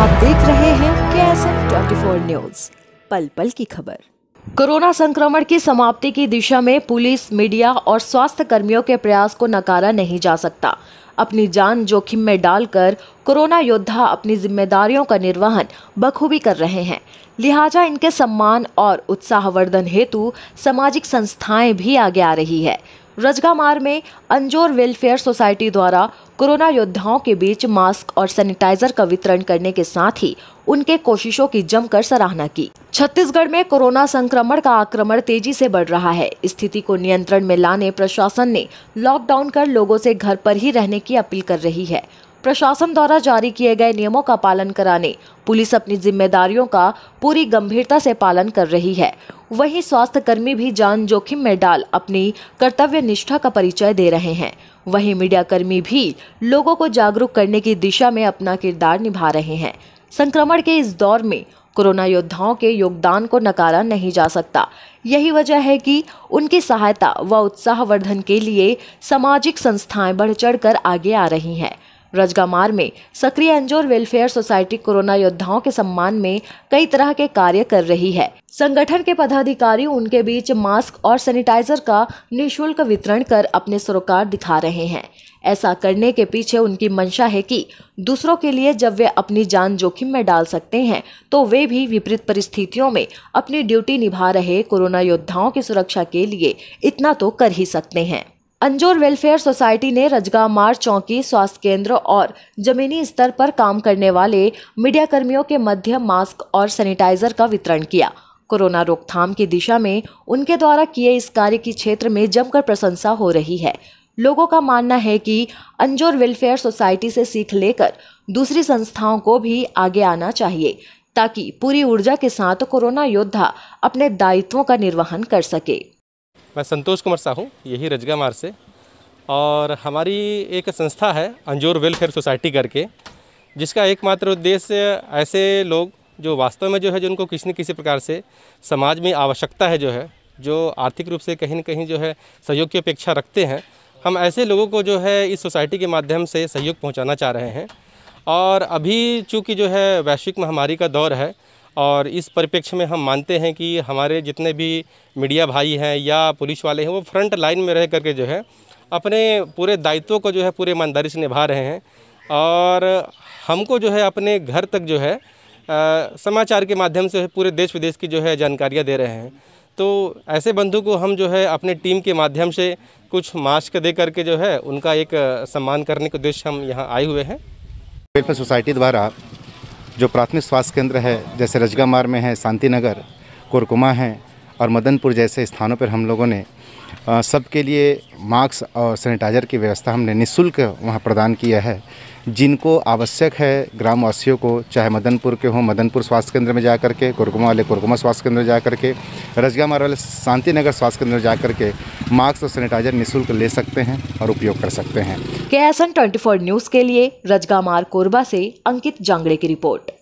आप देख रहे हैं के एस ट्वेंटी फोर न्यूज पल पल की खबर कोरोना संक्रमण की समाप्ति की दिशा में पुलिस मीडिया और स्वास्थ्य कर्मियों के प्रयास को नकारा नहीं जा सकता अपनी जान जोखिम में डालकर कोरोना योद्धा अपनी जिम्मेदारियों का निर्वहन बखूबी कर रहे हैं लिहाजा इनके सम्मान और उत्साहवर्धन हेतु सामाजिक संस्थाएं भी आगे आ रही है रजगामार में अंजोर वेलफेयर सोसाइटी द्वारा कोरोना योद्धाओं के बीच मास्क और सैनिटाइजर का वितरण करने के साथ ही उनके कोशिशों की जमकर सराहना की छत्तीसगढ़ में कोरोना संक्रमण का आक्रमण तेजी से बढ़ रहा है स्थिति को नियंत्रण में लाने प्रशासन ने लॉकडाउन कर लोगों से घर पर ही रहने की अपील कर रही है प्रशासन द्वारा जारी किए गए नियमों का पालन कराने पुलिस अपनी जिम्मेदारियों का पूरी गंभीरता से पालन कर रही है वहीं कर्मी भी जान जोखिम में डाल अपनी कर्तव्य निष्ठा का परिचय दे रहे हैं वहीं कर्मी भी लोगों को जागरूक करने की दिशा में अपना किरदार निभा रहे हैं संक्रमण के इस दौर में कोरोना योद्धाओं के योगदान को नकारा नहीं जा सकता यही वजह है कि उनकी सहायता व उत्साहवर्धन के लिए सामाजिक संस्थाएं बढ़ चढ़ कर आगे आ रही हैं रजगामार में सक्रिय अंजोर वेलफेयर सोसाइटी कोरोना योद्धाओं के सम्मान में कई तरह के कार्य कर रही है संगठन के पदाधिकारी उनके बीच मास्क और सैनिटाइजर का निशुल्क वितरण कर अपने सरोकार दिखा रहे हैं ऐसा करने के पीछे उनकी मंशा है कि दूसरों के लिए जब वे अपनी जान जोखिम में डाल सकते हैं तो वे भी विपरीत परिस्थितियों में अपनी ड्यूटी निभा रहे कोरोना योद्धाओं की सुरक्षा के लिए इतना तो कर ही सकते हैं अंजोर वेलफेयर सोसाइटी ने रजगा मार चौकी स्वास्थ्य केंद्र और जमीनी स्तर पर काम करने वाले मीडिया कर्मियों के मध्य मास्क और सैनिटाइजर का वितरण किया कोरोना रोकथाम की दिशा में उनके द्वारा किए इस कार्य की क्षेत्र में जमकर प्रशंसा हो रही है लोगों का मानना है कि अंजोर वेलफेयर सोसाइटी से सीख लेकर दूसरी संस्थाओं को भी आगे आना चाहिए ताकि पूरी ऊर्जा के साथ कोरोना योद्धा अपने दायित्वों का निर्वहन कर सके मैं संतोष कुमार साहू यही रजगामार से और हमारी एक संस्था है अंजोर वेलफेयर सोसाइटी करके जिसका एकमात्र उद्देश्य ऐसे लोग जो वास्तव में जो है जिनको किसी न किसी प्रकार से समाज में आवश्यकता है जो है जो आर्थिक रूप से कहीं ना कहीं जो है सहयोग की अपेक्षा रखते हैं हम ऐसे लोगों को जो है इस सोसाइटी के माध्यम से सहयोग पहुँचाना चाह रहे हैं और अभी चूँकि जो है वैश्विक महामारी का दौर है और इस परिप्रेक्ष्य में हम मानते हैं कि हमारे जितने भी मीडिया भाई हैं या पुलिस वाले हैं वो फ्रंट लाइन में रह करके जो है अपने पूरे दायित्व को जो है पूरे ईमानदारी से निभा रहे हैं और हमको जो है अपने घर तक जो है आ, समाचार के माध्यम से पूरे देश विदेश की जो है जानकारियाँ दे रहे हैं तो ऐसे बंधु को हम जो है अपने टीम के माध्यम से कुछ मास्क दे करके जो है उनका एक सम्मान करने के उद्देश्य हम यहाँ आए हुए हैं वेलफेयर सोसाइटी द्वारा जो प्राथमिक स्वास्थ्य केंद्र है जैसे रजगामार में है शांति नगर कोरकुमा है और मदनपुर जैसे स्थानों पर हम लोगों ने सबके लिए मास्क और सैनिटाइज़र की व्यवस्था हमने निःशुल्क वहाँ प्रदान किया है जिनको आवश्यक है ग्रामवासियों को चाहे मदनपुर के हों मदनपुर स्वास्थ्य केंद्र में जा कर के कुरकुमा वाले कुरकुमा स्वास्थ्य केंद्र जा करके रजगामार वाले शांति नगर स्वास्थ्य केंद्र जा कर के मास्क और सैनिटाइजर निःशुल्क ले सकते हैं और उपयोग कर सकते हैं के एस एन ट्वेंटी न्यूज़ के लिए रजगामार कोरबा से अंकित जांगड़े की रिपोर्ट